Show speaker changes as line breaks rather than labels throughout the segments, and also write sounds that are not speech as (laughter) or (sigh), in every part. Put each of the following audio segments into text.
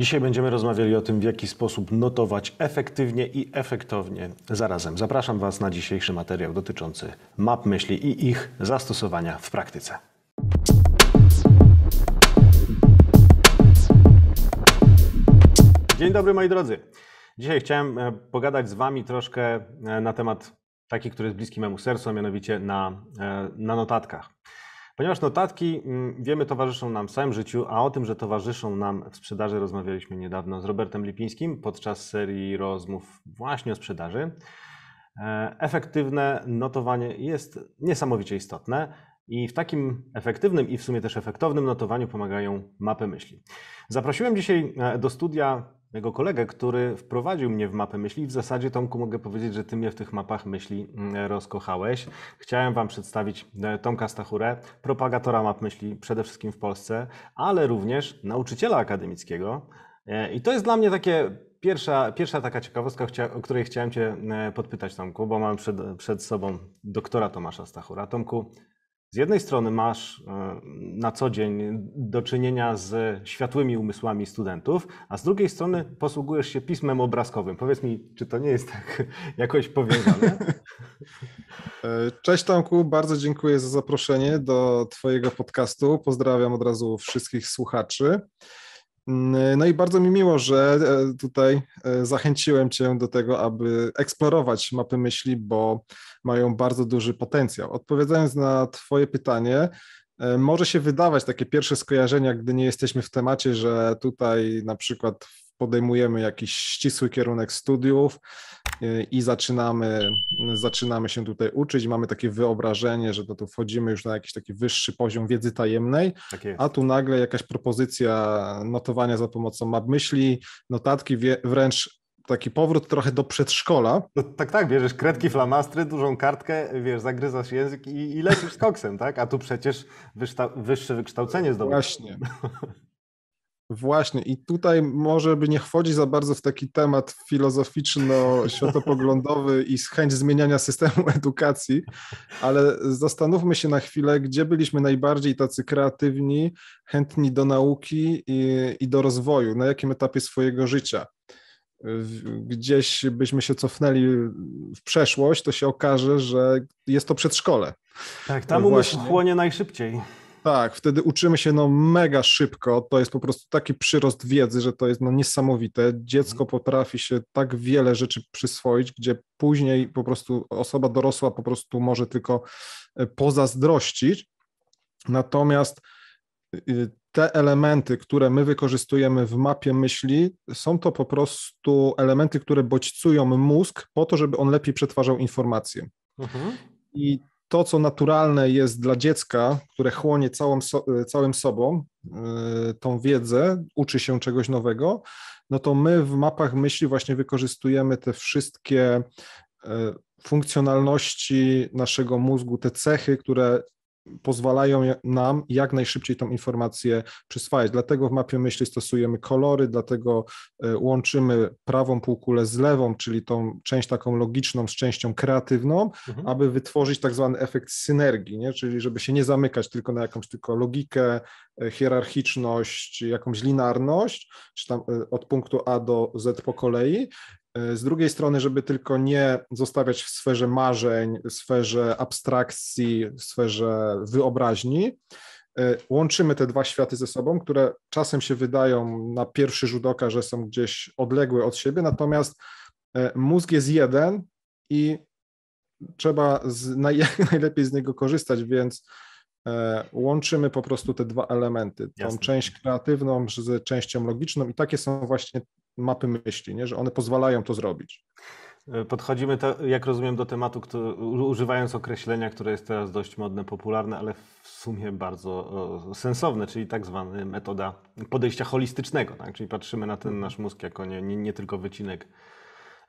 Dzisiaj będziemy rozmawiali o tym, w jaki sposób notować efektywnie i efektownie zarazem. Zapraszam Was na dzisiejszy materiał dotyczący map myśli i ich zastosowania w praktyce. Dzień dobry moi drodzy. Dzisiaj chciałem e, pogadać z Wami troszkę e, na temat taki, który jest bliski memu sercu, a mianowicie na, e, na notatkach. Ponieważ notatki, mm, wiemy, towarzyszą nam w całym życiu, a o tym, że towarzyszą nam w sprzedaży, rozmawialiśmy niedawno z Robertem Lipińskim podczas serii rozmów właśnie o sprzedaży. E, efektywne notowanie jest niesamowicie istotne i w takim efektywnym i w sumie też efektownym notowaniu pomagają mapy myśli. Zaprosiłem dzisiaj e, do studia mojego kolegę, który wprowadził mnie w mapę myśli. W zasadzie, Tomku, mogę powiedzieć, że ty mnie w tych mapach myśli mm, rozkochałeś. Chciałem wam przedstawić e, Tomka Stachurę, propagatora map myśli przede wszystkim w Polsce, ale również nauczyciela akademickiego. E, I to jest dla mnie takie pierwsza, pierwsza taka ciekawostka, o której chciałem cię e, podpytać, Tomku, bo mam przed, przed sobą doktora Tomasza Stachura. Tomku, z jednej strony masz e, na co dzień do czynienia z światłymi umysłami studentów, a z drugiej strony posługujesz się pismem obrazkowym. Powiedz mi, czy to nie jest tak (laughs) jakoś powiązane? (laughs) E, cześć Tomku, bardzo dziękuję za zaproszenie
do Twojego podcastu. Pozdrawiam od razu wszystkich słuchaczy. Mm, e, no i bardzo mi miło, że e, tutaj e, zachęciłem Cię do tego, aby eksplorować mapy myśli, bo mają bardzo duży potencjał. Odpowiadając na Twoje pytanie, może się wydawać takie pierwsze skojarzenia, gdy nie jesteśmy w temacie, że tutaj na przykład podejmujemy jakiś ścisły kierunek studiów y, i zaczynamy, zaczynamy się tutaj uczyć. Mamy takie wyobrażenie, że no to tu wchodzimy już na jakiś taki wyższy poziom wiedzy tajemnej, tak a tu nagle jakaś propozycja notowania za pomocą map myśli, notatki, wręcz taki powrót trochę do przedszkola. No, tak, tak,
bierzesz kredki, flamastry, dużą kartkę, wiesz, zagryzasz język i, i lecisz z koksem, tak? A tu przecież wyższe wykształcenie zdobyłeś. Właśnie. (laughs) Właśnie, i
tutaj może by nie wchodzić za bardzo w taki temat filozoficzno-światopoglądowy i chęć zmieniania systemu (laughs) edukacji, ale zastanówmy się na chwilę, gdzie byliśmy najbardziej tacy kreatywni, chętni do nauki i, i do rozwoju, na jakim etapie swojego życia. Gdzieś byśmy się cofnęli w przeszłość, to się okaże, że jest to przedszkole.
Tak, tam umysł chłonie
najszybciej. Tak, wtedy uczymy się no mega szybko. To jest po prostu taki przyrost wiedzy, że to jest no niesamowite. Dziecko mhm. potrafi się tak wiele rzeczy przyswoić, gdzie później po prostu osoba dorosła po prostu może tylko e, pozazdrościć. Natomiast y, te elementy, które my wykorzystujemy w mapie myśli, są to po prostu elementy, które bodźcują mózg po to, żeby on lepiej przetwarzał informacje. Mhm. I to, co naturalne jest dla dziecka, które chłonie e, całym sobą e, tą wiedzę, uczy się czegoś nowego, no to my w mapach myśli właśnie wykorzystujemy te wszystkie e, funkcjonalności naszego mózgu, te cechy, które pozwalają nam jak najszybciej tą informację przyswajać. Dlatego w mapie myśli stosujemy kolory, dlatego e, łączymy prawą półkulę z lewą, czyli tą część taką logiczną z częścią kreatywną, mhm. aby wytworzyć tak zwany efekt synergii, nie? czyli żeby się nie zamykać tylko na jakąś tylko logikę, e, hierarchiczność, jakąś linearność, czy tam e, od punktu A do Z po kolei, E, z drugiej strony, żeby tylko nie zostawiać w sferze marzeń, sferze abstrakcji, sferze wyobraźni, e, łączymy te dwa światy ze sobą, które czasem się wydają na pierwszy rzut oka, że są gdzieś odległe od siebie, natomiast e, mózg jest jeden i trzeba z, (laughs) najlepiej z niego korzystać, więc E, łączymy po prostu te dwa elementy, tą Jasne. część kreatywną z częścią logiczną i takie są właśnie mapy myśli, nie? że one pozwalają to zrobić.
E, podchodzimy, to, jak rozumiem, do tematu, który, używając określenia, które jest teraz dość modne, popularne, ale w sumie bardzo sensowne, czyli tak zwana metoda podejścia holistycznego. Tak? Czyli patrzymy na ten mhm. nasz mózg jako nie, nie, nie tylko wycinek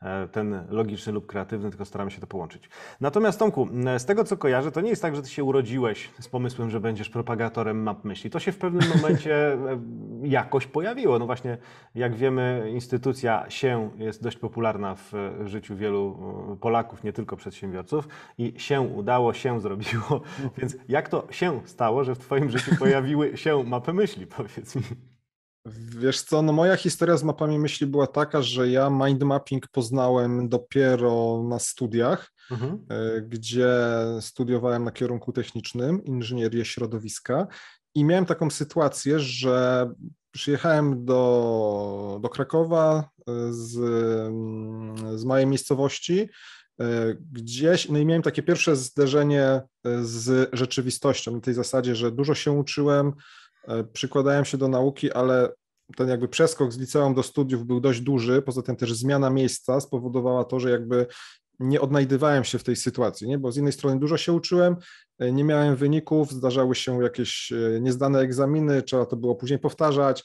E, ten logiczny lub kreatywny, tylko staramy się to połączyć. Natomiast Tomku, z tego co kojarzę, to nie jest tak, że ty się urodziłeś z pomysłem, że będziesz propagatorem map myśli. To się w pewnym (laughs) momencie e, jakoś pojawiło. No właśnie, jak wiemy, instytucja się jest dość popularna w życiu wielu e, Polaków, nie tylko przedsiębiorców i się udało, się zrobiło. Mhm. Więc jak to się stało, że w twoim życiu pojawiły się mapy myśli, powiedz mi?
Wiesz co, no moja historia z mapami myśli była taka, że ja mind mapping poznałem dopiero na studiach, mhm. E, gdzie studiowałem na kierunku technicznym inżynierię środowiska i miałem taką sytuację, że przyjechałem do, do Krakowa e, z, mm, z mojej miejscowości, e, gdzieś, no i miałem takie pierwsze zderzenie z rzeczywistością, na tej zasadzie, że dużo się uczyłem, E, przykładałem się do nauki, ale ten jakby przeskok z liceum do studiów był dość duży, poza tym też zmiana miejsca spowodowała to, że jakby nie odnajdywałem się w tej sytuacji, nie? bo z jednej strony dużo się uczyłem, e, nie miałem wyników, zdarzały się jakieś e, niezdane egzaminy, trzeba to było później powtarzać,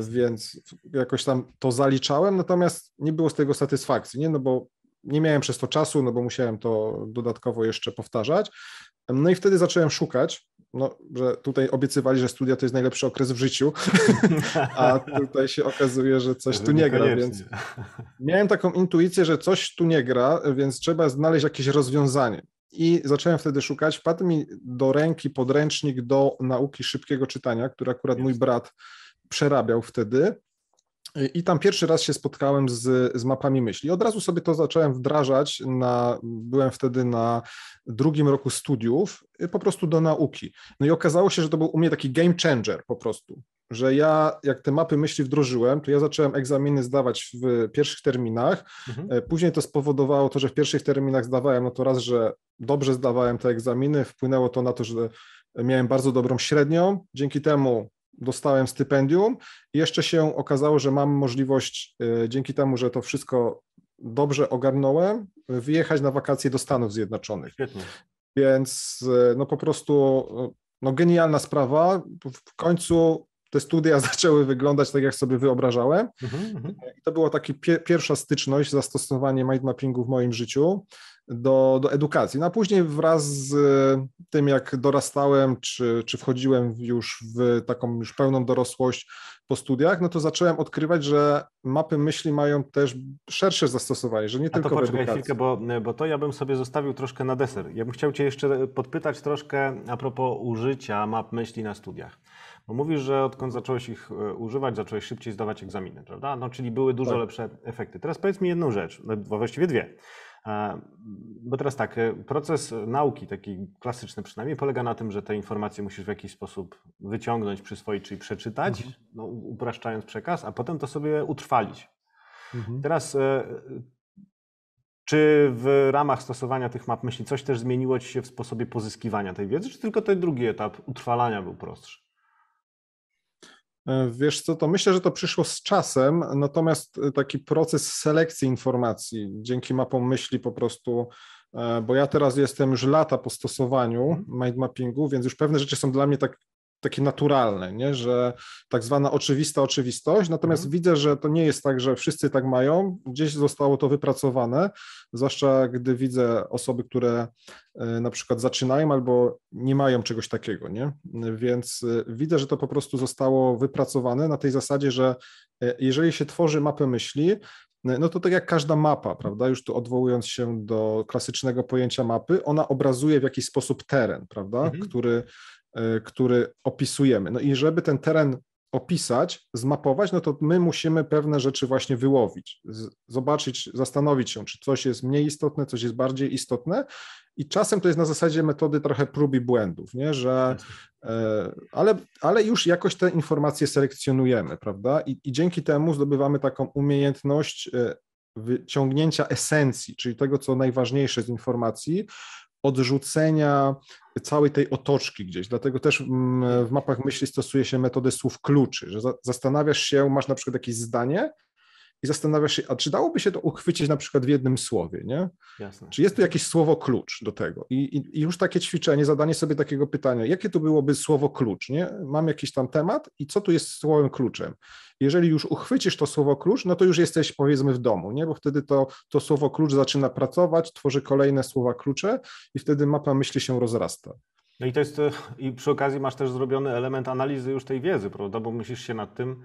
więc jakoś tam to zaliczałem, natomiast nie było z tego satysfakcji, nie? no bo nie miałem przez to czasu, no bo musiałem to dodatkowo jeszcze powtarzać. No i wtedy zacząłem szukać, no, że tutaj obiecywali, że studia to jest najlepszy okres w życiu, (laughs) a tutaj się okazuje, że coś tu nie gra, więc miałem taką intuicję, że coś tu nie gra, więc trzeba znaleźć jakieś rozwiązanie. I zacząłem wtedy szukać. padł mi do ręki podręcznik do nauki szybkiego czytania, który akurat mój brat przerabiał wtedy. I tam pierwszy raz się spotkałem z, z mapami myśli. Od razu sobie to zacząłem wdrażać. Na, byłem wtedy na drugim roku studiów, y, po prostu do nauki. No i okazało się, że to był u mnie taki game changer po prostu że ja jak te mapy myśli wdrożyłem, to ja zacząłem egzaminy zdawać w pierwszych terminach. Mhm. E, później to spowodowało to, że w pierwszych terminach zdawałem no to raz, że dobrze zdawałem te egzaminy, wpłynęło to na to, że miałem bardzo dobrą średnią. Dzięki temu dostałem stypendium. I jeszcze się okazało, że mam możliwość, e, dzięki temu, że to wszystko dobrze ogarnąłem, wyjechać na wakacje do Stanów Zjednoczonych. Świetnie. Więc e, no po prostu e, no genialna sprawa. W końcu te studia (laughs) zaczęły wyglądać tak, jak sobie wyobrażałem. Mhm, mhm. to była taka pie- pierwsza styczność, zastosowanie mindmappingu w moim życiu do, do edukacji. No a później wraz z e, tym, jak dorastałem, czy, czy wchodziłem już w taką już pełną dorosłość po studiach, no to zacząłem odkrywać, że mapy myśli mają też szersze zastosowanie, że nie a tylko to poczekaj w edukacji.
chwilkę, bo, bo to ja bym sobie zostawił troszkę na deser. Ja bym chciał Cię jeszcze podpytać troszkę a propos użycia map myśli na studiach. Bo mówisz, że odkąd zacząłeś ich e, używać, zacząłeś szybciej zdawać egzaminy, prawda? No, czyli były dużo tak. lepsze efekty. Teraz powiedz mi jedną rzecz, no, właściwie dwie. Bo teraz tak, e, proces nauki, taki klasyczny przynajmniej, polega na tym, że te informacje musisz w jakiś sposób wyciągnąć, przyswoić, czyli przeczytać, mhm. no, upraszczając przekaz, a potem to sobie utrwalić. Mhm. Teraz e, czy w ramach stosowania tych map myśli coś też zmieniło Ci się w sposobie pozyskiwania tej wiedzy, czy tylko ten drugi etap utrwalania był prostszy?
E, wiesz co, to myślę, że to przyszło z czasem, natomiast e, taki proces selekcji informacji dzięki mapom myśli po prostu, e, bo ja teraz jestem już lata po stosowaniu mhm. mind mappingu, więc już pewne rzeczy są dla mnie tak takie naturalne, nie? że tak zwana oczywista oczywistość, natomiast mhm. widzę, że to nie jest tak, że wszyscy tak mają, gdzieś zostało to wypracowane, zwłaszcza gdy widzę osoby, które e, na przykład zaczynają albo nie mają czegoś takiego, nie? więc e, widzę, że to po prostu zostało wypracowane na tej zasadzie, że e, jeżeli się tworzy mapę myśli, no to tak jak każda mapa, prawda, już tu odwołując się do klasycznego pojęcia mapy, ona obrazuje w jakiś sposób teren, prawda, mhm. który E, który opisujemy. No i żeby ten teren opisać, zmapować, no to my musimy pewne rzeczy właśnie wyłowić, zobaczyć, zastanowić się, czy coś jest mniej istotne, coś jest bardziej istotne. I czasem to jest na zasadzie metody trochę prób i błędów, nie? że e, ale, ale już jakoś te informacje selekcjonujemy, prawda? I, i dzięki temu zdobywamy taką umiejętność e, wyciągnięcia esencji, czyli tego, co najważniejsze z informacji, odrzucenia całej tej otoczki gdzieś. Dlatego też mm, w mapach myśli stosuje się metodę słów kluczy, że zastanawiasz się, masz na przykład jakieś zdanie i zastanawiasz się, a czy dałoby się to uchwycić na przykład w jednym słowie, nie? Jasne. Czy jest tu jakieś słowo klucz do tego? I, i, I, już takie ćwiczenie, zadanie sobie takiego pytania, jakie tu byłoby słowo klucz, nie? Mam jakiś tam temat i co tu jest słowem kluczem? Jeżeli już uchwycisz to słowo klucz, no to już jesteś powiedzmy w domu, nie? Bo wtedy to, to słowo klucz zaczyna pracować, tworzy kolejne słowa klucze i wtedy mapa myśli się rozrasta.
No i to jest, e, i przy okazji masz też zrobiony element analizy już tej wiedzy, prawda? Bo musisz się nad tym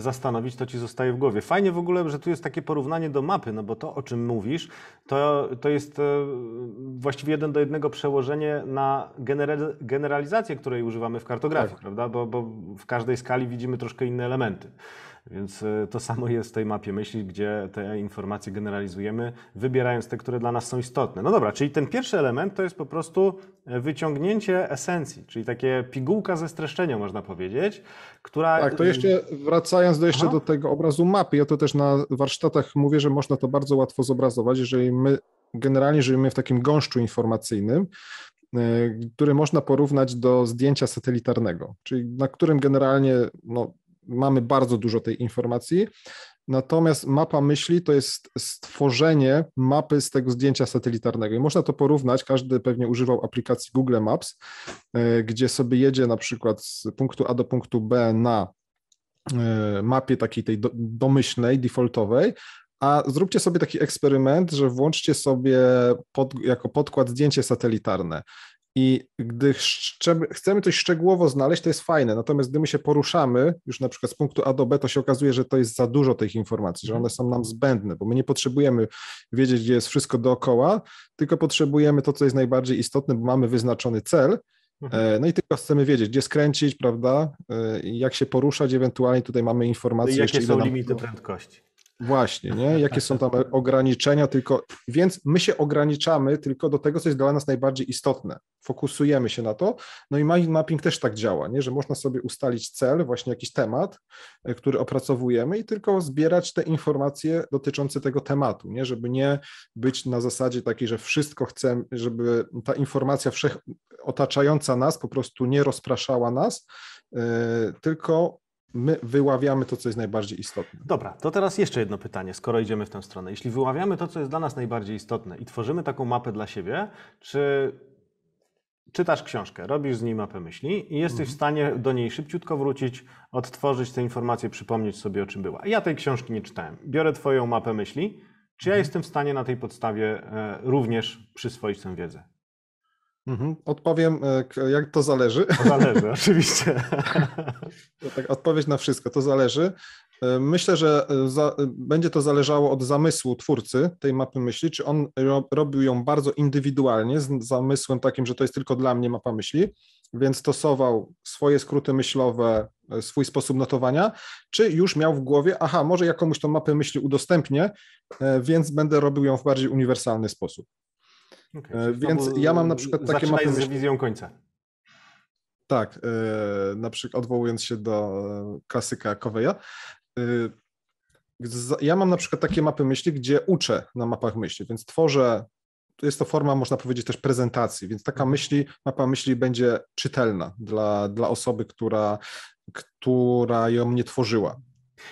zastanowić, to ci zostaje w głowie. Fajnie w ogóle, że tu jest takie porównanie do mapy, no bo to, o czym mówisz, to, to jest e, właściwie jeden do jednego przełożenie na generalizację, której używamy w kartografii, tak. prawda? Bo, bo w każdej skali widzimy troszkę inne elementy. Więc e, to samo jest w tej mapie myśli, gdzie te informacje generalizujemy, wybierając te, które dla nas są istotne. No dobra, czyli ten pierwszy element to jest po prostu e, wyciągnięcie esencji, czyli takie pigułka ze streszczenia, można powiedzieć, która. Tak, to jeszcze
wracając Dodając do jeszcze Aha. do tego obrazu mapy, ja to też na warsztatach mówię, że można to bardzo łatwo zobrazować, jeżeli my generalnie żyjemy w takim gąszczu informacyjnym, e, który można porównać do zdjęcia satelitarnego, czyli na którym generalnie no, mamy bardzo dużo tej informacji. Natomiast mapa myśli to jest stworzenie mapy z tego zdjęcia satelitarnego i można to porównać. Każdy pewnie używał aplikacji Google Maps, e, gdzie sobie jedzie na przykład z punktu A do punktu B na E, mapie takiej tej domyślnej, defaultowej, a zróbcie sobie taki eksperyment, że włączcie sobie pod, jako podkład zdjęcie satelitarne. I gdy chcemy coś szczegółowo znaleźć, to jest fajne. Natomiast gdy my się poruszamy, już na przykład z punktu A do B, to się okazuje, że to jest za dużo tych informacji, że one są nam zbędne, bo my nie potrzebujemy wiedzieć, gdzie jest wszystko dookoła, tylko potrzebujemy to, co jest najbardziej istotne, bo mamy wyznaczony cel E, no i tylko chcemy wiedzieć, gdzie skręcić, prawda? E, jak się poruszać, ewentualnie tutaj mamy informacje. No I jakie są limity
prędkości?
Właśnie, nie? Jakie są tam ograniczenia, tylko więc my się ograniczamy tylko do tego, co jest dla nas najbardziej istotne. Fokusujemy się na to. No i mind mapping też tak działa, nie? że można sobie ustalić cel, właśnie jakiś temat, e, który opracowujemy i tylko zbierać te informacje dotyczące tego tematu, nie? żeby nie być na zasadzie takiej, że wszystko chcemy, żeby ta informacja wszech otaczająca nas po prostu nie rozpraszała nas, e, tylko my wyławiamy to, co jest najbardziej istotne.
Dobra, to teraz jeszcze jedno pytanie, skoro idziemy w tę stronę. Jeśli wyławiamy to, co jest dla nas najbardziej istotne i tworzymy taką mapę dla siebie, czy czytasz książkę, robisz z niej mapę myśli i jesteś mhm. w stanie do niej szybciutko wrócić, odtworzyć te informacje, przypomnieć sobie, o czym była. Ja tej książki nie czytałem. Biorę Twoją mapę myśli. Czy ja mhm. jestem w stanie na tej podstawie e, również przyswoić tę wiedzę?
Mhm. Odpowiem, e, jak to zależy. To zależy, (laughs) oczywiście. No tak, odpowiedź na wszystko, to zależy. E, myślę, że e, za, będzie to zależało od zamysłu twórcy tej mapy myśli, czy on ro, robił ją bardzo indywidualnie, z zamysłem takim, że to jest tylko dla mnie mapa myśli, więc stosował swoje skróty myślowe, swój sposób notowania, czy już miał w głowie, aha, może ja komuś tą mapę myśli udostępnię, więc będę robił ją w bardziej uniwersalny sposób. E, no więc ja mam na przykład takie mapy... z wizją końca. Tak, e, na przykład odwołując się do e, klasyka Coveya, ja mam na przykład takie mapy myśli, gdzie uczę na mapach myśli, więc tworzę, jest to forma, można powiedzieć, też prezentacji, więc taka mhm. myśli, mapa myśli będzie czytelna dla, dla osoby, która, która ją nie tworzyła.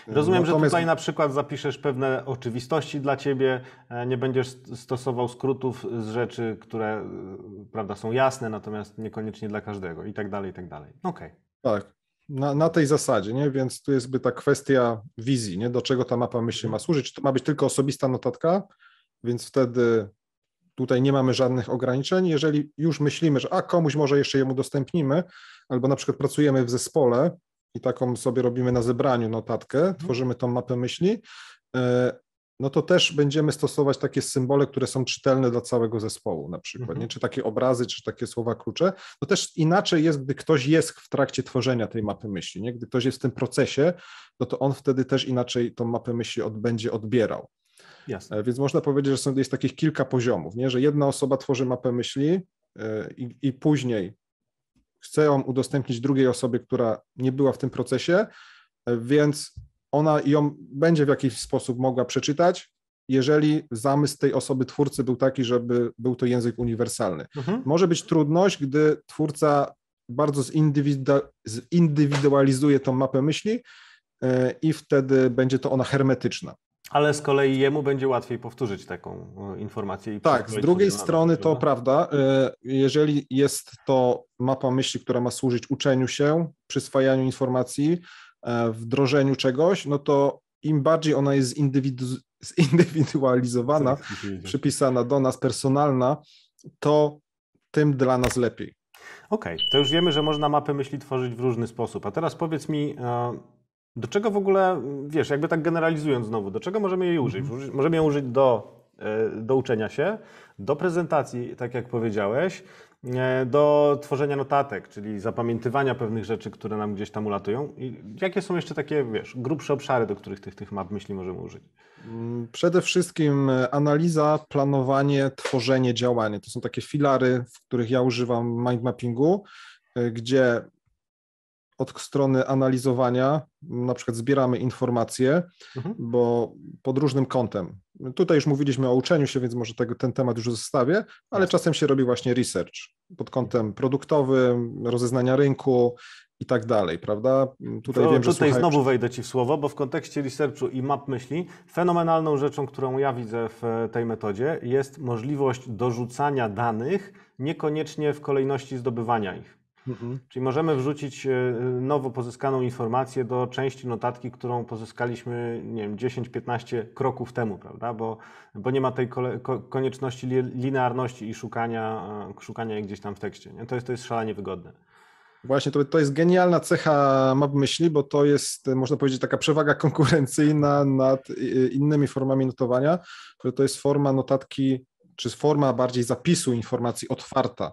Y, Rozumiem, Natomiast... że tutaj
na przykład zapiszesz pewne oczywistości dla ciebie, e, nie będziesz stosował skrótów z rzeczy, które e, prawda, są jasne, natomiast niekoniecznie dla każdego i tak dalej, i tak dalej. Okej. Okay.
Tak. Na, na, tej zasadzie, nie? Więc tu jest by ta kwestia wizji, nie? Do czego ta mapa myśli ma mhm. służyć? Czy to ma być tylko osobista notatka? Więc wtedy tutaj nie mamy żadnych ograniczeń. Jeżeli już myślimy, że a komuś może jeszcze jemu udostępnimy, albo na przykład pracujemy w zespole, i taką sobie robimy na zebraniu notatkę, mhm. tworzymy tą mapę myśli, e, no to też będziemy stosować takie symbole, które są czytelne dla całego zespołu na przykład, mhm. nie? czy takie obrazy, czy takie słowa klucze. No też inaczej jest, gdy ktoś jest w trakcie tworzenia tej mapy myśli, nie? gdy ktoś jest w tym procesie, no to on wtedy też inaczej tą mapę myśli od, będzie odbierał. Jasne. E, więc można powiedzieć, że są, jest takich kilka poziomów, nie? że jedna osoba tworzy mapę myśli, e, i, i, później chcę ją udostępnić drugiej osobie, która nie była w tym procesie, e, więc ona ją będzie w jakiś sposób mogła przeczytać, jeżeli zamysł tej osoby twórcy był taki, żeby był to język uniwersalny. Mhm. Może być trudność, gdy twórca bardzo zindywidualizuje tą mapę myśli e, i wtedy będzie to ona hermetyczna.
Ale z kolei jemu będzie łatwiej powtórzyć taką e, informację. I tak, z drugiej strony to no.
prawda. E, jeżeli jest to mapa myśli, która ma służyć uczeniu się, przyswajaniu informacji, e, wdrożeniu czegoś, no to im bardziej ona jest zindywidu- zindywidualizowana, tak, tak, tak. przypisana do nas,
personalna, to tym dla nas lepiej. Okej, okay, to już wiemy, że można mapę myśli tworzyć w różny sposób. A teraz powiedz mi do czego w ogóle, wiesz, jakby tak generalizując znowu, do czego możemy jej użyć? Mhm. Możemy ją użyć do, e, do uczenia się, do prezentacji, tak jak powiedziałeś, e, do tworzenia notatek, czyli zapamiętywania pewnych rzeczy, które nam gdzieś tam ulatują. I jakie są jeszcze takie, wiesz, grubsze obszary, do których tych, tych map myśli możemy użyć?
Mm, przede wszystkim e, analiza, planowanie, tworzenie, działanie. To są takie filary, w których ja używam mind mappingu, gdzie od strony analizowania, na przykład zbieramy informacje, mhm. bo pod różnym kątem. Tutaj już mówiliśmy o uczeniu się, więc może tego, ten temat już zostawię, ale czasem się robi właśnie research pod kątem produktowym, rozeznania rynku i tak dalej, prawda? Tutaj to, wiem, że tutaj znowu
wejdę Ci w słowo, bo w kontekście researchu i map myśli fenomenalną rzeczą, którą ja widzę w e, tej metodzie jest możliwość dorzucania danych, niekoniecznie w kolejności zdobywania ich. Mhm. Czyli możemy wrzucić e, nowo pozyskaną informację do części notatki, którą pozyskaliśmy, nie wiem, 10-15 kroków temu, prawda? Bo, bo nie ma tej konieczności linearności i szukania, e, szukania jej gdzieś tam w tekście. Nie? To, jest, to jest szalenie wygodne. Właśnie,
to, to jest genialna cecha map myśli, bo to jest, można powiedzieć, taka przewaga konkurencyjna nad e, innymi formami notowania, że to jest forma notatki, czy forma bardziej zapisu informacji otwarta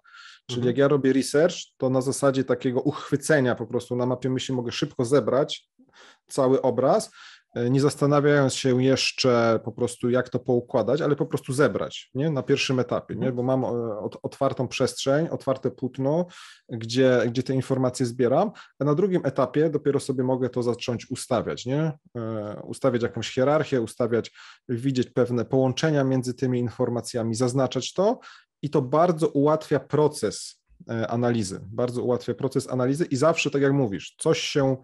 Czyli mhm. jak ja robię research, to na zasadzie takiego uchwycenia po prostu na mapie myśli mogę szybko zebrać cały obraz, e, nie zastanawiając się jeszcze po prostu jak to poukładać, ale po prostu zebrać nie? na pierwszym etapie, nie? Mhm. bo mam e, otwartą przestrzeń, otwarte płótno, gdzie, gdzie te informacje zbieram, a na drugim etapie dopiero sobie mogę to zacząć ustawiać, nie? E, ustawiać jakąś hierarchię, ustawiać, widzieć pewne połączenia między tymi informacjami, zaznaczać to i to bardzo ułatwia proces e, analizy, bardzo ułatwia proces analizy i zawsze, tak jak mówisz, coś się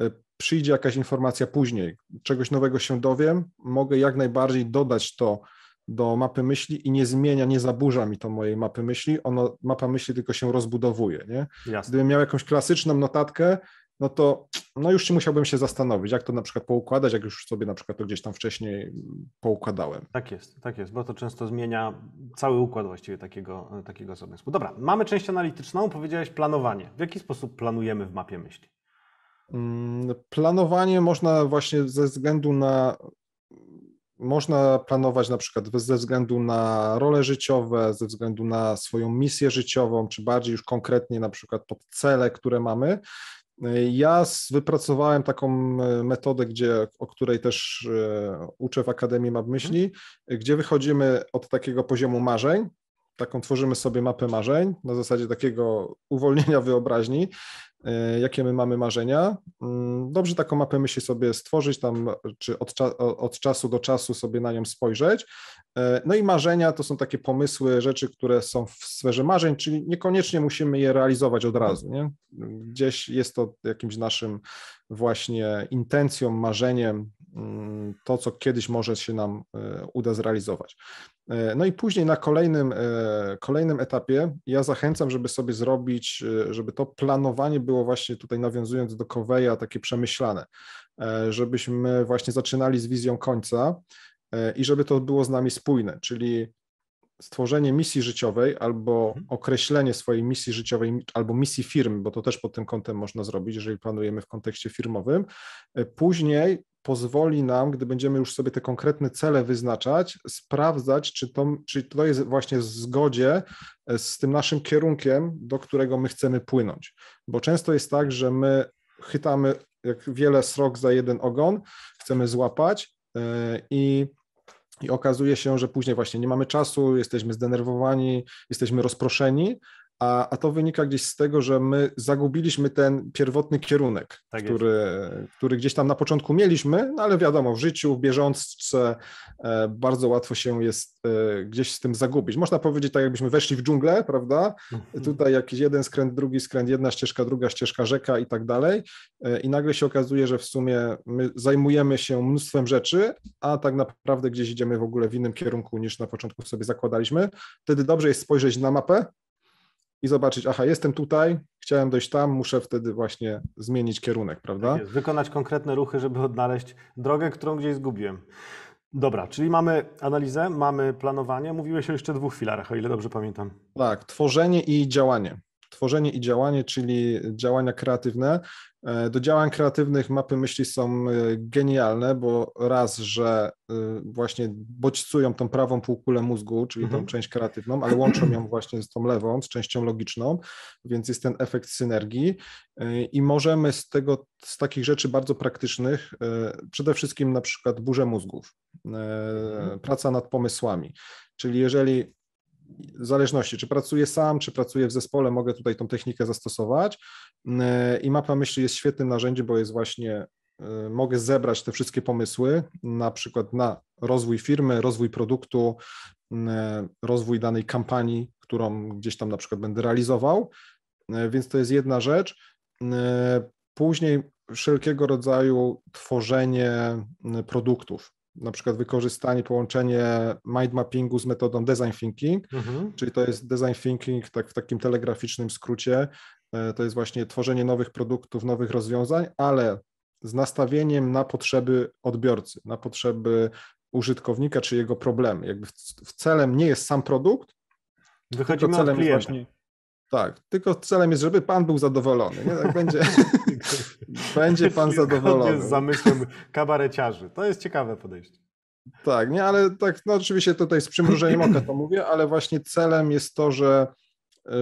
e, przyjdzie jakaś informacja później, czegoś nowego się dowiem, mogę jak najbardziej dodać to do mapy myśli i nie zmienia, nie zaburza mi to mojej mapy myśli, ono, mapa myśli tylko się rozbudowuje. Nie? Gdybym miał jakąś klasyczną notatkę, no to no już musiałbym się zastanowić, jak to na przykład poukładać, jak już sobie na przykład to gdzieś tam wcześniej poukładałem.
Tak jest, tak jest, bo to często zmienia cały układ właściwie takiego, takiego zamysłu. Dobra, mamy część analityczną, powiedziałeś planowanie. W jaki sposób planujemy w mapie myśli?
Mm, planowanie można właśnie ze względu na można planować na przykład ze względu na role życiowe, ze względu na swoją misję życiową, czy bardziej już konkretnie na przykład pod cele, które mamy, E, ja wypracowałem taką e, metodę, gdzie, o której też e, uczę w Akademii Map mhm. Myśli, gdzie wychodzimy od takiego poziomu marzeń, taką tworzymy sobie mapę marzeń na zasadzie takiego uwolnienia wyobraźni E, jakie my mamy marzenia. Mm, dobrze taką mapę myśli sobie stworzyć tam, czy od, od, czasu do czasu sobie na nią spojrzeć. E, no i marzenia to są takie pomysły, rzeczy, które są w sferze marzeń, czyli niekoniecznie musimy je realizować od razu. Nie? Gdzieś jest to jakimś naszym właśnie intencją, marzeniem, mm, to, co kiedyś może się nam e, uda zrealizować. No i później na kolejnym, kolejnym etapie ja zachęcam, żeby sobie zrobić, żeby to planowanie było było właśnie tutaj nawiązując do Koweja takie przemyślane, e, żebyśmy właśnie zaczynali z wizją końca e, i żeby to było z nami spójne, czyli stworzenie misji życiowej albo mhm. określenie swojej misji życiowej albo misji firmy, bo to też pod tym kątem można zrobić, jeżeli planujemy w kontekście firmowym, e, później pozwoli nam, gdy będziemy już sobie te konkretne cele wyznaczać, sprawdzać, czy to, czy to jest właśnie w zgodzie e, z tym naszym kierunkiem, do którego my chcemy płynąć. Bo często jest tak, że my chytamy jak wiele srok za jeden ogon, chcemy złapać e, i i okazuje się, że później właśnie nie mamy czasu, jesteśmy zdenerwowani, jesteśmy rozproszeni, a, a to wynika gdzieś z tego, że my zagubiliśmy ten pierwotny kierunek, tak który, który gdzieś tam na początku mieliśmy, no ale wiadomo, w życiu, w bieżączce e, bardzo łatwo się jest e, gdzieś z tym zagubić. Można powiedzieć tak, jakbyśmy weszli w dżunglę, prawda? Mhm. Tutaj jakiś jeden skręt, drugi skręt, jedna ścieżka, druga ścieżka, rzeka i tak dalej. E, I nagle się okazuje, że w sumie my zajmujemy się mnóstwem rzeczy, a tak naprawdę gdzieś idziemy w ogóle w innym kierunku niż na początku sobie zakładaliśmy. Wtedy dobrze jest spojrzeć na mapę, i zobaczyć, aha, jestem tutaj, chciałem dojść tam, muszę
wtedy właśnie zmienić kierunek, prawda? Tak Wykonać konkretne ruchy, żeby odnaleźć drogę, którą gdzieś zgubiłem. Dobra, czyli mamy analizę, mamy planowanie. Mówiłeś o jeszcze dwóch filarach, o ile dobrze pamiętam. Tak, tworzenie i działanie. Tworzenie i działanie, czyli działania
kreatywne, E, do działań kreatywnych mapy myśli są e, genialne, bo raz, że e, właśnie bodźcują tą prawą półkulę mózgu, czyli tą mhm. część kreatywną, ale łączą ją właśnie z tą lewą, z częścią logiczną, więc jest ten efekt synergii i możemy z tego, z takich rzeczy bardzo praktycznych, przede wszystkim na przykład burze mózgów, mhm. praca nad pomysłami. Czyli jeżeli w zależności, czy pracuję sam, czy pracuję w zespole, mogę tutaj tą technikę zastosować. Yy, I mapa myśli jest świetnym narzędziem, bo jest właśnie, yy, mogę zebrać te wszystkie pomysły, na przykład na rozwój firmy, rozwój produktu, yy, rozwój danej kampanii, którą gdzieś tam na przykład będę realizował. Więc to jest jedna rzecz. Później wszelkiego rodzaju tworzenie produktów na przykład wykorzystanie, połączenie mind mappingu z metodą design thinking, mhm. czyli to jest design thinking tak w takim telegraficznym skrócie, e, to jest właśnie tworzenie nowych produktów, nowych rozwiązań, ale z nastawieniem na potrzeby odbiorcy, na potrzeby użytkownika czy jego problemy. Jakby w, celem nie jest sam produkt, Wychodzimy celem od klienta. Właśnie, tak, tylko celem jest, żeby pan był zadowolony. Nie? Tak będzie, (laughs) będzie pan zadowolony. jest zamysłem kabareciarzy. To jest ciekawe podejście. Tak, nie, ale tak, no oczywiście tutaj z przymrużeniem oka to mówię, ale właśnie celem jest to, że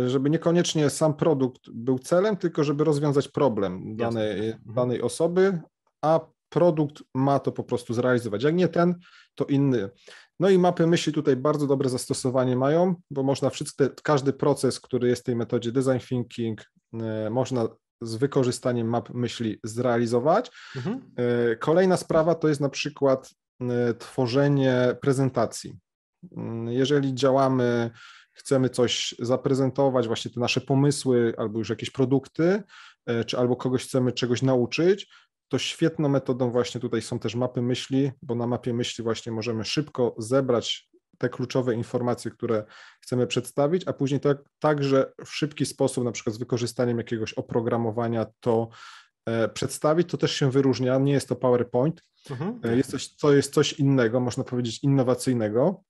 żeby niekoniecznie sam produkt był celem, tylko żeby rozwiązać problem danej, mhm. danej osoby, a produkt ma to po prostu zrealizować. Jak nie ten, to inny. No i mapy myśli tutaj bardzo dobre zastosowanie mają, bo można wszystkie, każdy proces, który jest w tej metodzie design thinking, e, można z wykorzystaniem map myśli zrealizować. Mhm. E, kolejna sprawa to jest na przykład e, tworzenie prezentacji. Mm, jeżeli działamy, chcemy coś zaprezentować, właśnie te nasze pomysły albo już jakieś produkty, czy albo kogoś chcemy czegoś nauczyć, to świetną metodą właśnie tutaj są też mapy myśli, bo na mapie myśli właśnie możemy szybko zebrać te kluczowe informacje, które chcemy przedstawić, a później tak, także w szybki sposób, na przykład z wykorzystaniem jakiegoś oprogramowania, to e, przedstawić, to też się wyróżnia. Nie jest to PowerPoint,
mhm. E, jest
coś, to jest coś innego, można powiedzieć innowacyjnego,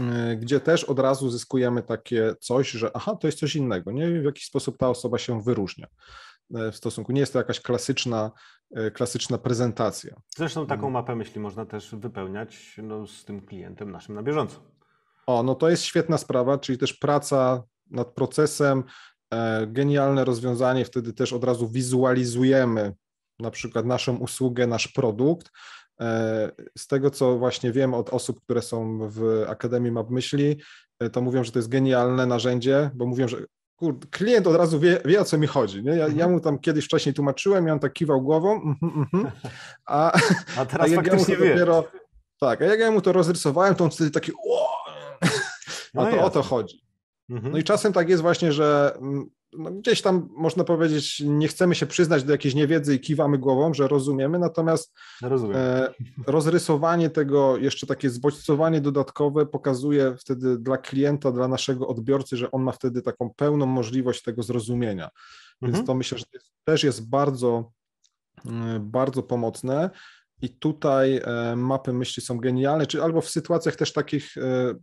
e, gdzie też od razu zyskujemy takie coś, że aha, to jest coś innego, nie? W jaki sposób ta osoba się wyróżnia. E, w stosunku. Nie jest to jakaś klasyczna, e, klasyczna prezentacja.
Zresztą taką mm. mapę myśli można też wypełniać no, z tym klientem naszym na bieżąco. O, no to jest świetna
sprawa, czyli też praca nad procesem, e, genialne rozwiązanie, wtedy też od razu wizualizujemy na przykład naszą usługę, nasz produkt. Z tego, co właśnie wiem od osób, które są w Akademii Map Myśli, to mówią, że to jest genialne narzędzie, bo mówią, że kurde, klient od razu wie, wie o co mi chodzi. Nie? Ja, ja mhm. mu tam kiedyś wcześniej tłumaczyłem, ja on tak kiwał głową, mhm, mhm. a, (laughs) a teraz a jak ja mu to wie. dopiero. Tak, a jak ja mu to rozrysowałem, to on wtedy taki. O, no (laughs) to o to chodzi. No i czasem tak jest właśnie, że mm, no gdzieś tam można powiedzieć, nie chcemy się przyznać do jakiejś niewiedzy i kiwamy głową, że rozumiemy, natomiast no, e, rozrysowanie tego, jeszcze takie zbodźcowanie dodatkowe pokazuje wtedy dla klienta, dla naszego odbiorcy, że on ma wtedy taką pełną możliwość tego zrozumienia. Mhm. Więc to myślę, że też jest bardzo, e, bardzo pomocne. I tutaj e, mapy myśli są genialne, czy albo w sytuacjach też takich e,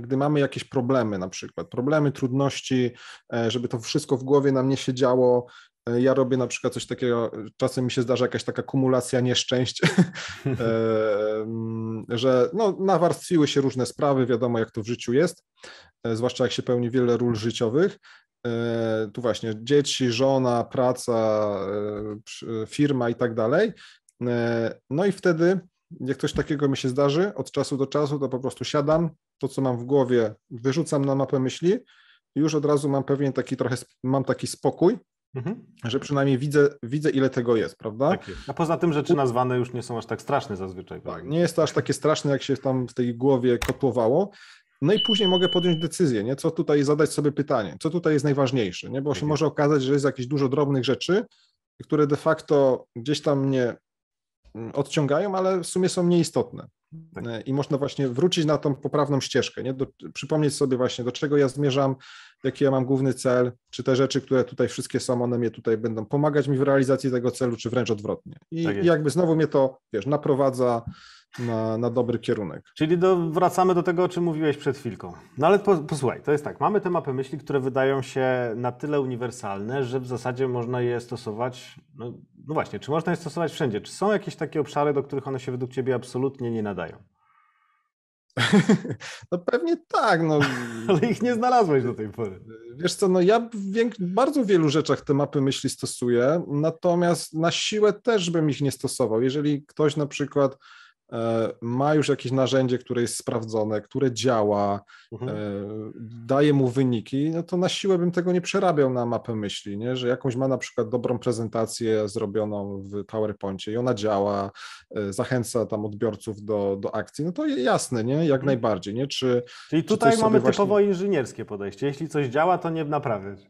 gdy mamy jakieś problemy, na przykład problemy, trudności, e, żeby to wszystko w głowie nam nie siedziało. E, ja robię na przykład coś takiego, czasem mi się zdarza jakaś taka kumulacja nieszczęść, (laughs) e, mm, że no, nawarstwiły się różne sprawy, wiadomo jak to w życiu jest, zwłaszcza jak się pełni wiele ról życiowych. Tu właśnie dzieci, żona, praca, firma i tak dalej. No i wtedy jak coś takiego mi się zdarzy od czasu do czasu, to po prostu siadam, to co mam w głowie wyrzucam na mapę myśli i już od razu mam pewien taki trochę, mam taki spokój,
Mhm. Że przynajmniej widzę, widzę, ile tego jest, prawda? Tak jest. A poza tym rzeczy nazwane już nie są aż tak straszne zazwyczaj. Tak,
nie jest to aż takie straszne, jak się tam w tej głowie kotłowało. No i później mogę podjąć decyzję, nie? co tutaj zadać sobie pytanie, co tutaj jest najważniejsze, nie? bo się tak może okazać, że jest jakieś dużo drobnych rzeczy, które de facto gdzieś tam mnie Mm, odciągają, ale w sumie są nieistotne. Tak. E, I można właśnie wrócić na tą poprawną ścieżkę, nie? Do, przypomnieć sobie właśnie, do czego ja zmierzam, jaki ja mam główny cel, czy te rzeczy, które tutaj wszystkie są, one mnie tutaj będą pomagać mi w realizacji tego celu, czy wręcz odwrotnie. I, tak i jakby znowu mnie to, wiesz,
naprowadza na, na dobry kierunek. Czyli do, wracamy do tego, o czym mówiłeś przed chwilką. No ale po, posłuchaj, to jest tak, mamy te mapy myśli, które wydają się na tyle uniwersalne, że w zasadzie można je stosować, no, no właśnie, czy można je stosować wszędzie? Czy są jakieś takie obszary, do których one się według Ciebie absolutnie nie nadają? (laughs) No pewnie tak. No. (laughs) Ale ich nie znalazłeś do tej pory. Wiesz co, no ja w bardzo wielu rzeczach te mapy
myśli stosuję, natomiast na siłę też bym ich nie stosował. Jeżeli ktoś na przykład E, ma już jakieś narzędzie, które jest sprawdzone, które działa, mhm. E, daje mu wyniki, no to na siłę bym tego nie przerabiał na mapę myśli, nie? że jakąś ma na przykład dobrą prezentację zrobioną w PowerPoincie i ona działa, e, zachęca tam odbiorców do, do akcji, no to jasne, nie? jak mhm. najbardziej. Nie? Czy, Czyli tutaj mamy typowo
właśnie... inżynierskie podejście, jeśli coś działa, to nie naprawiać.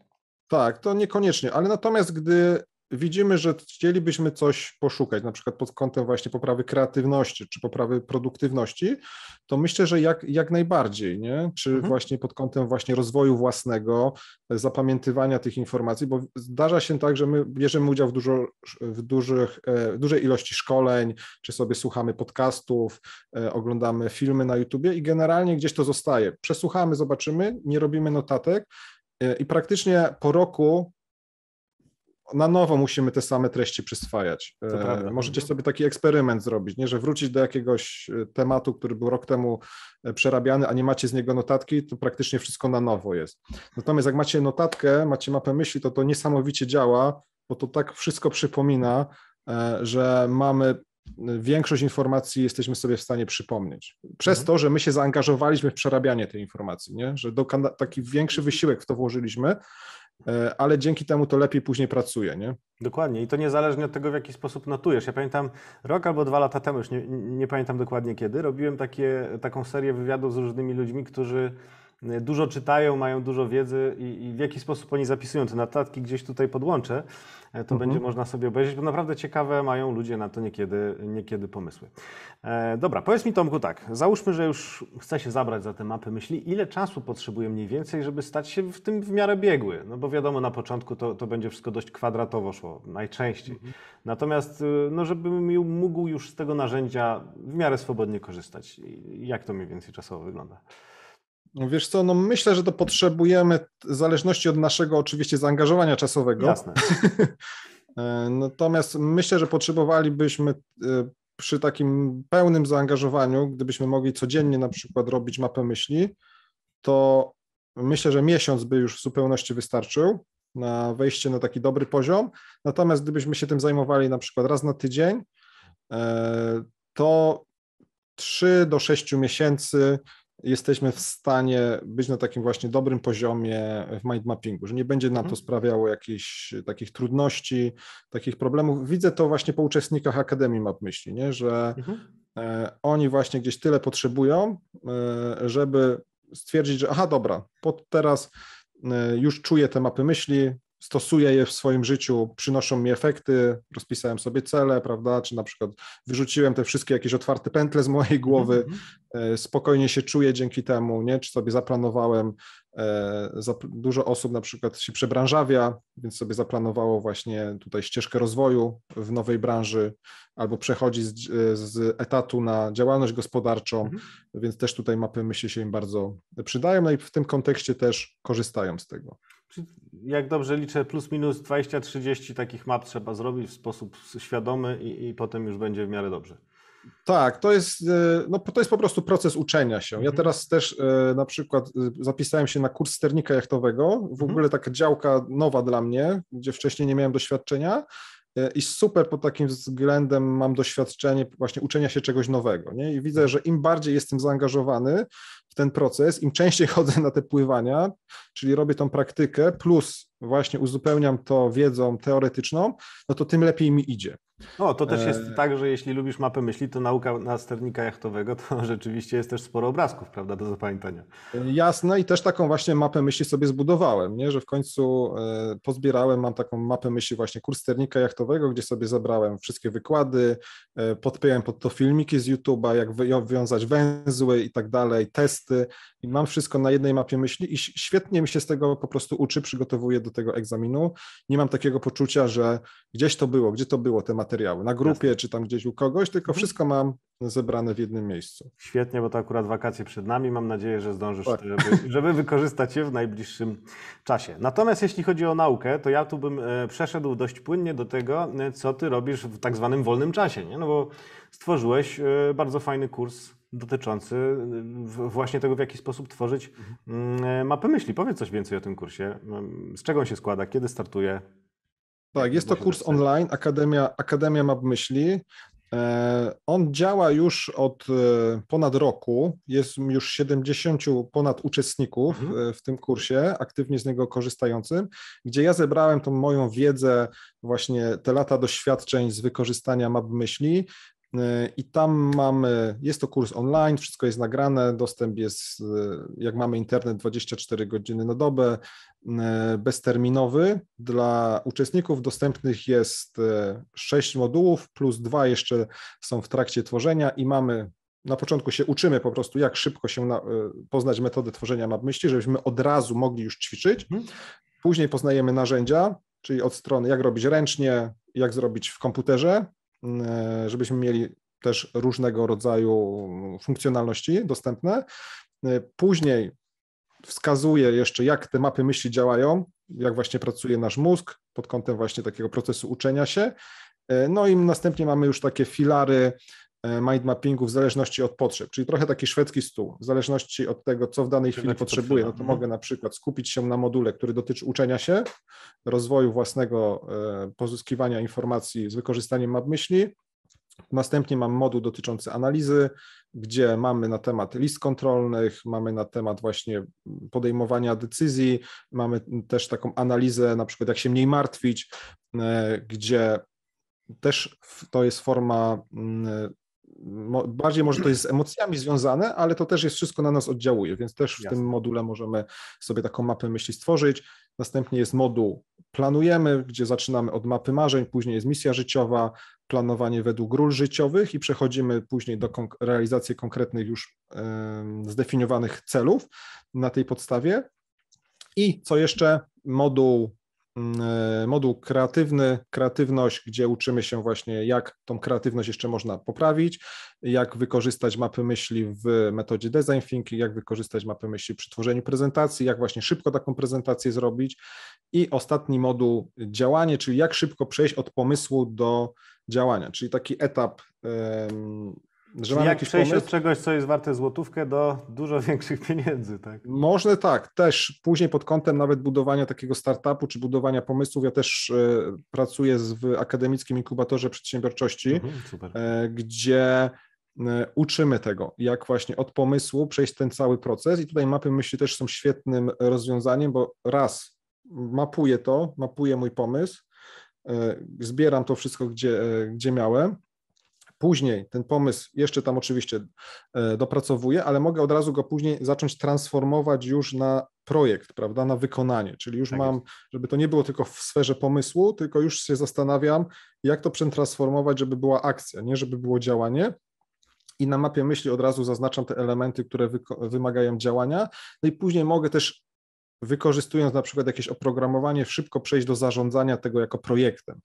Tak, to niekoniecznie, ale natomiast gdy widzimy, że chcielibyśmy coś poszukać, na przykład pod kątem właśnie poprawy kreatywności czy poprawy produktywności, to myślę, że jak, jak najbardziej, nie? czy mhm. właśnie pod kątem właśnie rozwoju własnego, zapamiętywania tych informacji, bo zdarza się tak, że my bierzemy udział w, dużo, w dużych, e, dużej ilości szkoleń, czy sobie słuchamy podcastów, e, oglądamy filmy na YouTubie i generalnie gdzieś to zostaje. Przesłuchamy, zobaczymy, nie robimy notatek, e, i praktycznie po roku na nowo musimy te same treści przyswajać. E, możecie mhm. sobie taki eksperyment zrobić, nie? że wrócić do jakiegoś e, tematu, który był rok temu e, przerabiany, a nie macie z niego notatki, to praktycznie wszystko na nowo jest. Natomiast jak macie notatkę, macie mapę myśli, to to niesamowicie działa, bo to tak wszystko przypomina, że mamy większość informacji jesteśmy sobie w stanie przypomnieć. Przez mhm. to, że my się zaangażowaliśmy w przerabianie tej informacji, nie? że do, taki większy mhm. wysiłek w to włożyliśmy, E, ale dzięki temu to lepiej później pracuje, nie?
Dokładnie i to niezależnie od tego, w jaki sposób notujesz. Ja pamiętam rok albo dwa lata temu, już nie, nie pamiętam dokładnie kiedy, robiłem takie, taką serię wywiadów z różnymi ludźmi, którzy Y, dużo czytają, mają dużo wiedzy i, i w jaki sposób oni zapisują te notatki, gdzieś tutaj podłączę, y, to mhm. będzie można sobie obejrzeć, bo naprawdę ciekawe mają ludzie na to niekiedy, niekiedy pomysły. E, dobra, powiedz mi Tomku tak, załóżmy, że już chce się zabrać za te mapy myśli, ile czasu potrzebuję mniej więcej, żeby stać się w tym w miarę biegły? No bo wiadomo, na początku to, to będzie wszystko dość kwadratowo szło, najczęściej. Mhm. Natomiast, y, no żebym mógł już z tego narzędzia w miarę swobodnie korzystać. Jak to mniej więcej czasowo wygląda? No wiesz
co, no myślę, że to potrzebujemy w zależności od naszego oczywiście zaangażowania czasowego. Jasne. (laughs) E, natomiast myślę, że potrzebowalibyśmy e, przy takim pełnym zaangażowaniu, gdybyśmy mogli codziennie na przykład robić mapę myśli, to myślę, że miesiąc by już w zupełności wystarczył na wejście na taki dobry poziom. Natomiast gdybyśmy się tym zajmowali na przykład raz na tydzień, e, to 3 do 6 miesięcy jesteśmy w stanie być na takim właśnie dobrym poziomie w mind mappingu, że nie będzie nam to mhm. sprawiało jakichś takich trudności, takich problemów. Widzę to właśnie po uczestnikach Akademii Map Myśli, nie? że mhm. E, oni właśnie gdzieś tyle potrzebują, e, żeby stwierdzić, że aha, dobra, pod teraz e, już czuję te mapy myśli, stosuję je w swoim życiu, przynoszą mi efekty, rozpisałem sobie cele, prawda, czy na przykład wyrzuciłem te wszystkie jakieś otwarte pętle z mojej mhm, głowy, mm-hmm. spokojnie się czuję dzięki temu, nie, czy sobie zaplanowałem, e, dużo osób na przykład się przebranżawia, więc sobie zaplanowało właśnie tutaj ścieżkę rozwoju w nowej branży, albo przechodzi z, e, z etatu na działalność gospodarczą, mm-hmm. więc też tutaj mapy myśli się im bardzo przydają, no i w tym kontekście też korzystają z tego
jak dobrze liczę, plus minus 20-30 takich map trzeba zrobić w sposób świadomy i, i potem już będzie w miarę dobrze. Tak, to jest,
e, no, to jest po prostu proces uczenia się. Ja mhm. teraz też e, na przykład e, zapisałem się na kurs sternika jachtowego, w mhm. ogóle taka działka nowa dla mnie, gdzie wcześniej nie miałem doświadczenia i super pod takim względem mam doświadczenie właśnie uczenia się czegoś nowego. Nie? I widzę, mhm. że im bardziej jestem zaangażowany, w ten proces, im częściej (laughs) chodzę na te pływania, czyli robię tą praktykę, plus właśnie uzupełniam to wiedzą teoretyczną, no to tym lepiej mi idzie.
No, to też jest e... tak, że jeśli lubisz mapę myśli, to nauka na sternika jachtowego to (laughs) rzeczywiście jest też sporo obrazków, prawda, do zapamiętania. E, jasne
i też taką właśnie mapę myśli sobie zbudowałem, nie? że w końcu e, pozbierałem, mam taką mapę myśli właśnie kurs sternika jachtowego, gdzie sobie zebrałem wszystkie wykłady, e, podpiąłem pod to filmiki z YouTube'a, jak wiązać węzły i tak dalej, testy teksty i mam wszystko na jednej mapie myśli i świetnie mi się z tego po prostu uczy, przygotowuję do tego egzaminu. Nie mam takiego poczucia, że gdzieś to było, gdzie to było te materiały, na grupie Jasne. czy tam gdzieś u kogoś, tylko mhm. wszystko mam
zebrane w jednym miejscu. Świetnie, bo to akurat wakacje przed nami. Mam nadzieję, że zdążysz, tak. żeby, żeby, wykorzystać je w najbliższym czasie. Natomiast jeśli chodzi o naukę, to ja tu bym e, przeszedł dość płynnie do tego, e, co ty robisz w tak zwanym wolnym czasie, nie? no bo stworzyłeś e, bardzo fajny kurs dotyczący właśnie tego, w jaki sposób tworzyć mm, Mapy myśli. Powiedz coś więcej o tym kursie. Mm, z czego on się składa? Kiedy startuje?
Tak, jest to kurs online, Akademia, Akademia Map Myśli. E, on działa już od e, ponad roku, jest już 70 ponad uczestników mhm. e, w tym kursie, aktywnie z niego korzystającym, gdzie ja zebrałem tą moją wiedzę, właśnie te lata doświadczeń z wykorzystania map myśli E, I tam mamy, jest to kurs online, wszystko jest nagrane, dostęp jest, e, jak mamy internet, 24 godziny na dobę, e, bezterminowy. Dla uczestników dostępnych jest 6 modułów, plus dwa jeszcze są w trakcie tworzenia i mamy na początku się uczymy po prostu, jak szybko się na, poznać metodę tworzenia map myśli, żebyśmy od razu mogli już ćwiczyć. Mhm. Później poznajemy narzędzia, czyli od strony, jak robić ręcznie, jak zrobić w komputerze, E, żebyśmy mieli też różnego rodzaju funkcjonalności dostępne. E, później wskazuje jeszcze, jak te mapy myśli działają, jak właśnie pracuje nasz mózg pod kątem właśnie takiego procesu uczenia się. E, no i następnie mamy już takie filary E, mind mappingu w zależności od potrzeb, czyli trochę taki szwedzki stół, w zależności od tego, co w danej chwili potrzebuję, no to mhm. mogę na przykład skupić się na module, który dotyczy uczenia się, rozwoju własnego e, pozyskiwania informacji z wykorzystaniem map myśli, Następnie mam moduł dotyczący analizy, gdzie mamy na temat list kontrolnych, mamy na temat właśnie podejmowania decyzji, mamy też taką analizę, na przykład jak się mniej martwić, e, gdzie też to jest forma mm, bardziej może to jest z emocjami związane, ale to też jest wszystko na nas oddziałuje, więc też w Jasne. tym module możemy sobie taką mapę myśli stworzyć. Następnie jest moduł planujemy, gdzie zaczynamy od mapy marzeń, później jest misja życiowa, planowanie według ról życiowych i przechodzimy później do realizacji konkretnych już zdefiniowanych celów na tej podstawie. I co jeszcze? Moduł Mm, e, moduł kreatywny, kreatywność, gdzie uczymy się właśnie, jak tą kreatywność jeszcze można poprawić, jak wykorzystać mapy myśli w metodzie design thinking, jak wykorzystać mapy myśli przy tworzeniu prezentacji, jak właśnie szybko taką prezentację zrobić. I ostatni moduł działanie, czyli jak szybko przejść od pomysłu do działania, czyli taki etap że jak przejść pomysł? od
czegoś, co jest warte złotówkę, do dużo (laughs) większych pieniędzy, tak?
Można tak, też później pod kątem nawet budowania takiego startupu czy budowania pomysłów. Ja też y, pracuję z, w akademickim inkubatorze przedsiębiorczości, mhm, y, gdzie y, uczymy tego, jak właśnie od pomysłu przejść ten cały proces. I tutaj mapy myśli też są świetnym rozwiązaniem, bo raz mapuję to, mapuję mój pomysł, zbieram to wszystko, gdzie, gdzie miałem Później ten pomysł jeszcze tam oczywiście e, dopracowuję, ale mogę od razu go później zacząć transformować już na projekt, prawda, na wykonanie. Czyli już tak mam, jest. żeby to nie było tylko w sferze pomysłu, tylko już się zastanawiam, jak to przetransformować, żeby była akcja, nie żeby było działanie, i na mapie myśli od razu zaznaczam te elementy, które wymagają działania. No i później mogę też wykorzystując na przykład jakieś oprogramowanie, szybko przejść do zarządzania tego jako projektem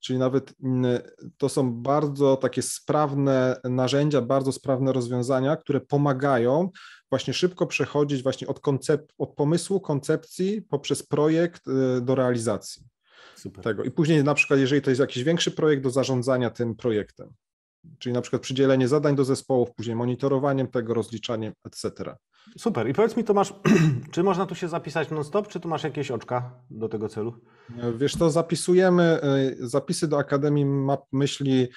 czyli nawet mm, to są bardzo takie sprawne narzędzia, bardzo sprawne rozwiązania, które pomagają właśnie szybko przechodzić właśnie od, koncep- od pomysłu, koncepcji poprzez projekt y, do realizacji. Super. tego. I później na przykład, jeżeli to jest jakiś większy projekt, do zarządzania tym projektem. Czyli na przykład przydzielenie zadań do zespołów, później monitorowaniem tego, rozliczaniem, etc. Super. I powiedz mi, Tomasz, (clears throat)
czy można tu się zapisać non-stop, czy tu masz jakieś oczka
do tego celu? E, wiesz to zapisujemy, e, zapisy do Akademii Map Myśli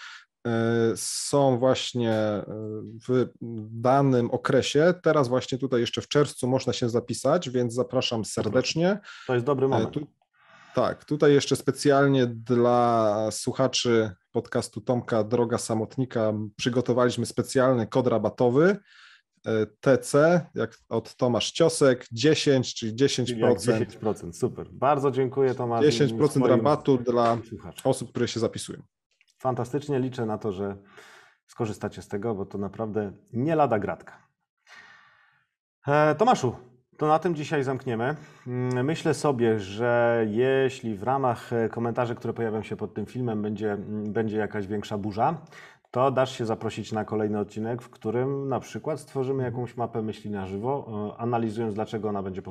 e, są właśnie w danym okresie. Teraz właśnie tutaj jeszcze w czerwcu można się zapisać, więc zapraszam serdecznie.
To jest dobry moment. Tu,
tak, tutaj jeszcze specjalnie dla słuchaczy podcastu Tomka Droga Samotnika przygotowaliśmy specjalny kod rabatowy E, TC, jak od Tomasz Ciosek,
10, czyli 10%. Jak 10%, super. Bardzo dziękuję Tomasz. 10% swoim... rabatu dla Słuchacz. osób, które się zapisują. Fantastycznie, liczę na to, że skorzystacie z tego, bo to naprawdę nie lada gratka. E, Tomaszu, to na tym dzisiaj zamkniemy. Mm, myślę sobie, że jeśli w ramach e, komentarzy, które pojawią się pod tym filmem, będzie, mm, będzie jakaś większa burza, to dasz się zaprosić na kolejny odcinek, w którym na przykład stworzymy jakąś mapę myśli na żywo, e, analizując dlaczego ona będzie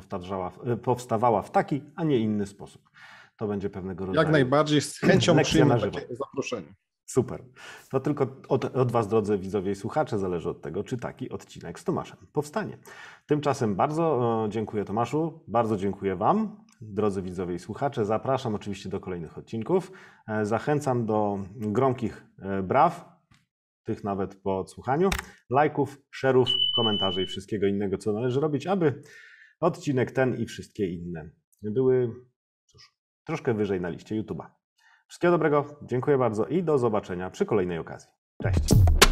e, powstawała w taki, a nie inny sposób. To będzie pewnego rodzaju. Jak najbardziej z chęcią przyjmę takie zaproszenie. Super. To tylko od, od, Was, drodzy widzowie i słuchacze, zależy od tego, czy taki odcinek z Tomaszem powstanie. Tymczasem bardzo e, dziękuję Tomaszu, bardzo dziękuję Wam, drodzy widzowie i słuchacze. Zapraszam oczywiście do kolejnych odcinków. Zachęcam do gromkich braw, tych nawet po odsłuchaniu, lajków, szerów, komentarzy i wszystkiego innego, co należy robić, aby odcinek ten i wszystkie inne były cóż, troszkę wyżej na liście YouTube'a. Wszystkiego dobrego, dziękuję bardzo i do zobaczenia przy kolejnej okazji. Cześć!